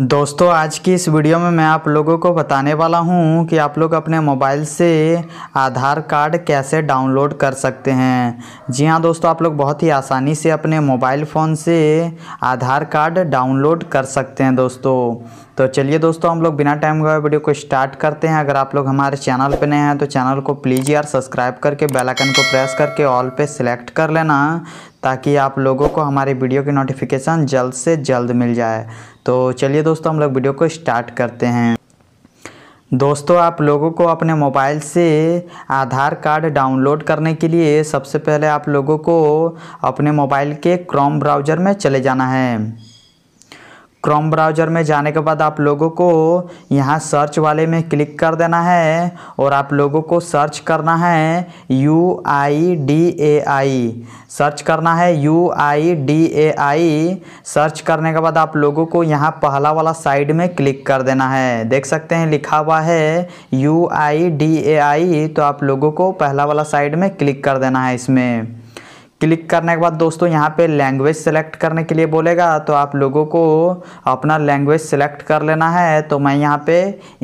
दोस्तों आज की इस वीडियो में मैं आप लोगों को बताने वाला हूं कि आप लोग अपने मोबाइल से आधार कार्ड कैसे डाउनलोड कर सकते हैं जी हां दोस्तों आप लोग बहुत ही आसानी से अपने मोबाइल फ़ोन से आधार कार्ड डाउनलोड कर सकते हैं दोस्तों तो चलिए दोस्तों हम लोग बिना टाइम गए वीडियो को स्टार्ट करते हैं अगर आप लोग हमारे चैनल पर नए हैं तो चैनल को प्लीज़ यार सब्सक्राइब करके बेल आइकन को प्रेस करके ऑल पे सिलेक्ट कर लेना ताकि आप लोगों को हमारी वीडियो की नोटिफिकेशन जल्द से जल्द मिल जाए तो चलिए दोस्तों हम लोग वीडियो को स्टार्ट करते हैं दोस्तों आप लोगों को अपने मोबाइल से आधार कार्ड डाउनलोड करने के लिए सबसे पहले आप लोगों को अपने मोबाइल के क्रोम ब्राउज़र में चले जाना है क्रोम ब्राउज़र में जाने के बाद आप लोगों को यहाँ सर्च वाले में क्लिक कर देना है और आप लोगों को सर्च करना है U I D A I search करना है U I D A I search करने के बाद आप लोगों को यहाँ पहला वाला साइड में क्लिक कर देना है देख सकते हैं लिखा हुआ है यू आई डी ए आई तो आप लोगों को पहला वाला साइड में क्लिक कर देना है इसमें क्लिक करने के बाद दोस्तों यहाँ पे लैंग्वेज सेलेक्ट करने के लिए बोलेगा तो आप लोगों को अपना लैंग्वेज सेलेक्ट कर लेना है तो मैं यहाँ पे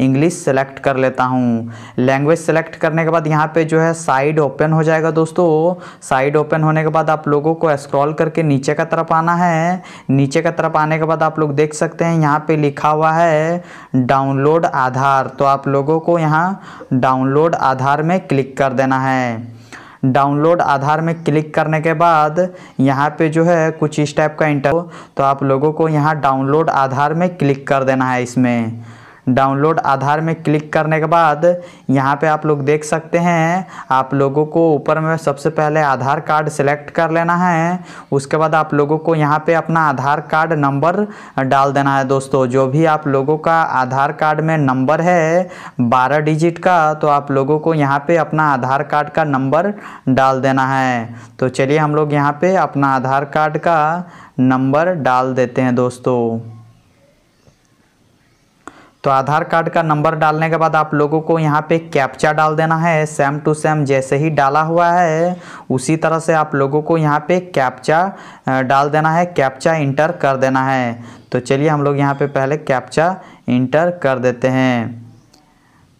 इंग्लिश सेलेक्ट कर लेता हूँ लैंग्वेज सेलेक्ट करने के बाद यहाँ पे जो है साइड ओपन हो जाएगा दोस्तों साइड ओपन होने के बाद आप लोगों को स्क्रॉल करके नीचे का तरफ आना है नीचे का तरफ आने के बाद आप लोग देख सकते हैं यहाँ पर लिखा हुआ है डाउनलोड आधार तो आप लोगों को यहाँ डाउनलोड आधार में क्लिक कर देना है डाउनलोड आधार में क्लिक करने के बाद यहाँ पे जो है कुछ इस टाइप का इंटर तो आप लोगों को यहाँ डाउनलोड आधार में क्लिक कर देना है इसमें डाउनलोड आधार में क्लिक करने के बाद यहाँ पे आप लोग देख सकते हैं आप लोगों को ऊपर में सबसे पहले आधार कार्ड सेलेक्ट कर लेना है उसके बाद आप लोगों को यहाँ पे अपना आधार कार्ड नंबर डाल देना है दोस्तों जो भी आप लोगों का आधार कार्ड में नंबर है बारह डिजिट का तो आप लोगों को यहाँ पे अपना आधार कार्ड का नंबर डाल देना है तो चलिए हम लोग यहाँ पर अपना आधार कार्ड का नंबर डाल देते हैं दोस्तों तो आधार कार्ड का नंबर डालने के बाद आप लोगों को यहाँ पे कैप्चा डाल देना है सेम टू सेम जैसे ही डाला हुआ है उसी तरह से आप लोगों को यहाँ पे कैप्चा डाल देना है कैप्चा इंटर कर देना है तो चलिए हम लोग यहाँ पे पहले कैप्चा इंटर कर देते हैं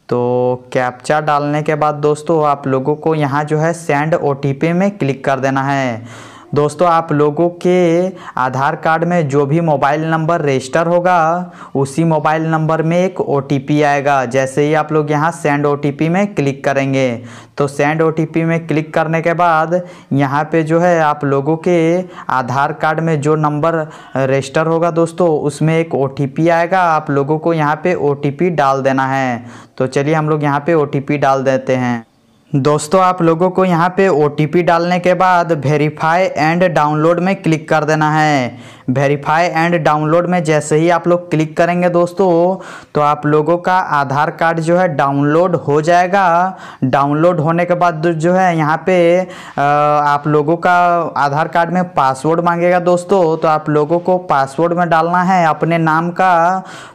तो कैप्चा डालने के बाद दोस्तों आप लोगों को यहाँ जो है सेंड ओ में क्लिक कर देना है दोस्तों आप लोगों के आधार कार्ड में जो भी मोबाइल नंबर रजिस्टर होगा उसी मोबाइल नंबर में एक ओ आएगा जैसे ही आप लोग यहाँ सेंड ओ में क्लिक करेंगे तो सेंड ओ में क्लिक करने के बाद यहाँ पे जो है आप लोगों के आधार कार्ड में जो नंबर रजिस्टर होगा दोस्तों उसमें एक ओ आएगा आप लोगों को यहाँ पर ओ डाल देना है तो चलिए हम लोग यहाँ पर ओ डाल देते हैं दोस्तों आप लोगों को यहाँ पे ओ डालने के बाद वेरीफाई एंड डाउनलोड में क्लिक कर देना है वेरीफाई एंड डाउनलोड में जैसे ही आप लोग क्लिक करेंगे दोस्तों तो आप लोगों का आधार कार्ड जो है डाउनलोड हो जाएगा डाउनलोड होने के बाद जो है यहाँ पे आप लोगों का आधार कार्ड में पासवर्ड मांगेगा दोस्तों तो आप लोगों को पासवर्ड में डालना है अपने नाम का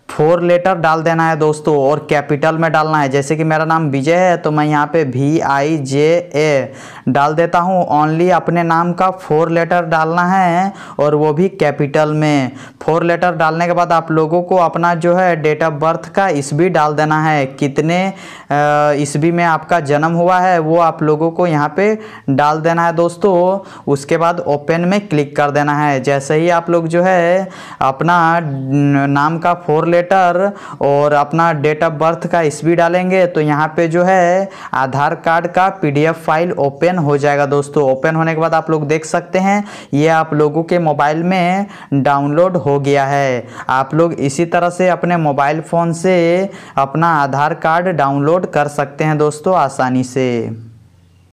फोर लेटर डाल देना है दोस्तों और कैपिटल में डालना है जैसे कि मेरा नाम विजय है तो मैं यहाँ पे वी आई जे ए डाल देता हूँ ओनली अपने नाम का फोर लेटर डालना है और वो भी कैपिटल कैपिटल में फोर लेटर डालने के बाद आप लोगों को अपना जो है डेट ऑफ बर्थ का ईस्वी डाल देना है कितने ईस्वी में आपका जन्म हुआ है वो आप लोगों को यहाँ पे डाल देना है दोस्तों उसके बाद ओपन में क्लिक कर देना है जैसे ही आप लोग जो है अपना नाम का फोर लेटर और अपना डेट ऑफ बर्थ का ईस्वी डालेंगे तो यहाँ पे जो है आधार कार्ड का पी फाइल ओपन हो जाएगा दोस्तों ओपन होने के बाद आप लोग देख सकते हैं ये आप लोगों के मोबाइल में डाउनलोड हो गया है आप लोग इसी तरह से अपने मोबाइल फ़ोन से अपना आधार कार्ड डाउनलोड कर सकते हैं दोस्तों आसानी से